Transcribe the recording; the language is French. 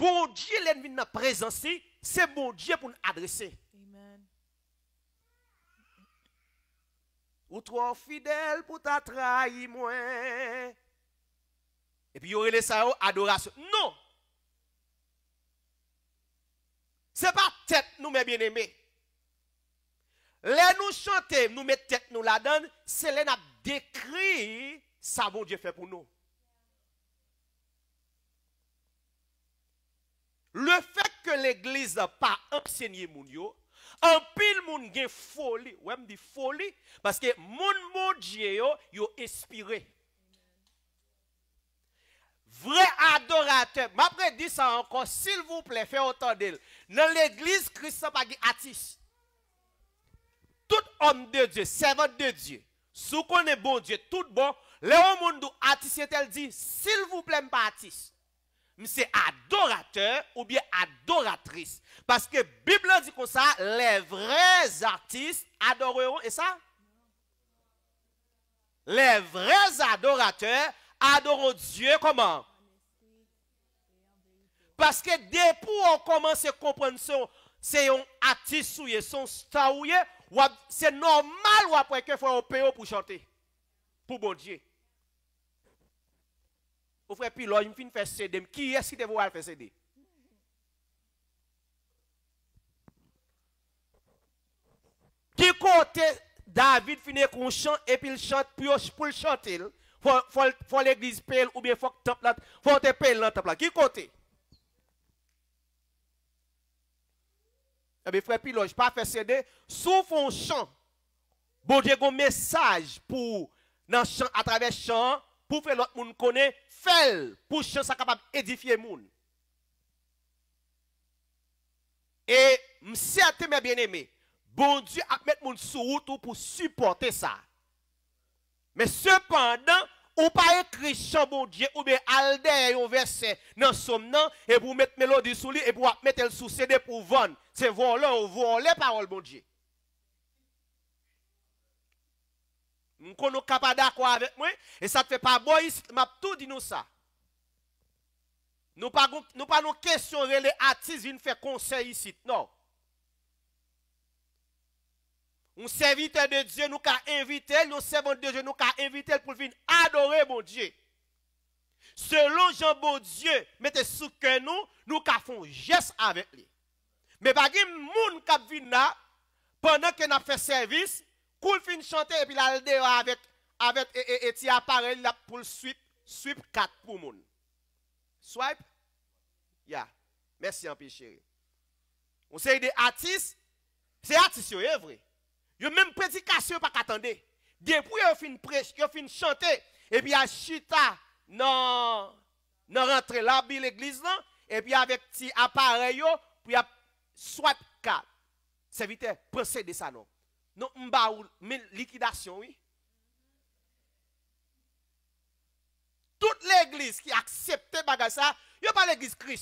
bon Dieu, l'ennemi dans la présence, c'est bon Dieu pour nous adresser. Amen. Ou trop fidèle pour ta trahi moi. Et puis, il y aurait ça, adoration. Non! Ce n'est pas tête, nous, mes bien-aimés. Les nous chanter, nous mettons tête, nous la donne, c'est les décrit ça, bon Dieu fait pour nous. Le fait que l'église n'a pas enseigné gens, en pile mon gen folie, ouais me dit folie parce que mon mon Dieu yo yo inspiré. Vrai adorateur, après, dis ça encore s'il vous plaît, faites autant d'elle. Dans l'église Christ pas artiste. Tout homme de Dieu, servant de Dieu, sous qu'on est bon Dieu, tout bon, Léon Attis, artiste, elle dit, s'il vous plaît, pas artiste c'est adorateur ou bien adoratrice. Parce que Bible dit comme ça, les vrais artistes adoreront, et ça? Les vrais adorateurs adoreront Dieu comment? Parce que depuis qu'on commence à comprendre son, c'est un artiste son star c'est normal ou après que faut pays pour chanter. Pour bon Dieu. Au frère Pilot, il me fait faire CD. Qui est-ce qui devrait faire CD? Qui côté David finit qu'on chante et puis il chante, puis pour le chanter, faut l'église pèle ou bien faut que temple faut te pelle dans Qui côté? Eh bien, frère Piloge, pas faire CD, sauf un chant. Bon j'ai un message pour dans chant, à travers chant, pour faire l'autre monde connaître, fait pour chance capable les monde. Et certes, mes bien-aimés, bon Dieu a mettre monde sur route pour supporter ça. Mais cependant, ou pas écrit chant bon Dieu ou bien alder au verset dans somme et pour mettre mélodie sous lui et pour mettre le sous CD pour vendre. C'est voler ou voler parole bon Dieu. Nous ne sommes pas d'accord avec moi. Et ça ne fait pas bon, je m'a tout dit nous ça. Nous pas nous pas nous les artistes viennent faire conseil ici. Non. Un serviteur de Dieu nous a invité, Nous de Dieu nous a invité pour venir adorer mon Dieu. Selon Jean bon Dieu, mettez sous que nous, nous avons fait un geste avec lui. Mais pas de monde qui vient là, pendant qu'on a fait service, Koul fin chante epi lalde yo avet e, e, e ti aparel la pou l'swip, swip kat pou moun. Swipe? Ya, mersi an pi chere. On se yede atis, se atis yo evre. Yo menm predikasyon pa katande. Gye pou yo fin chante epi a chita nan rentre la bi l'eglise nan, epi avet ti aparel yo pou yap swipe kat. Se vite, prosede sa nou. Non, mais liquidation, oui. Toute l'église qui accepte bagage ça, il a pas l'église Christ.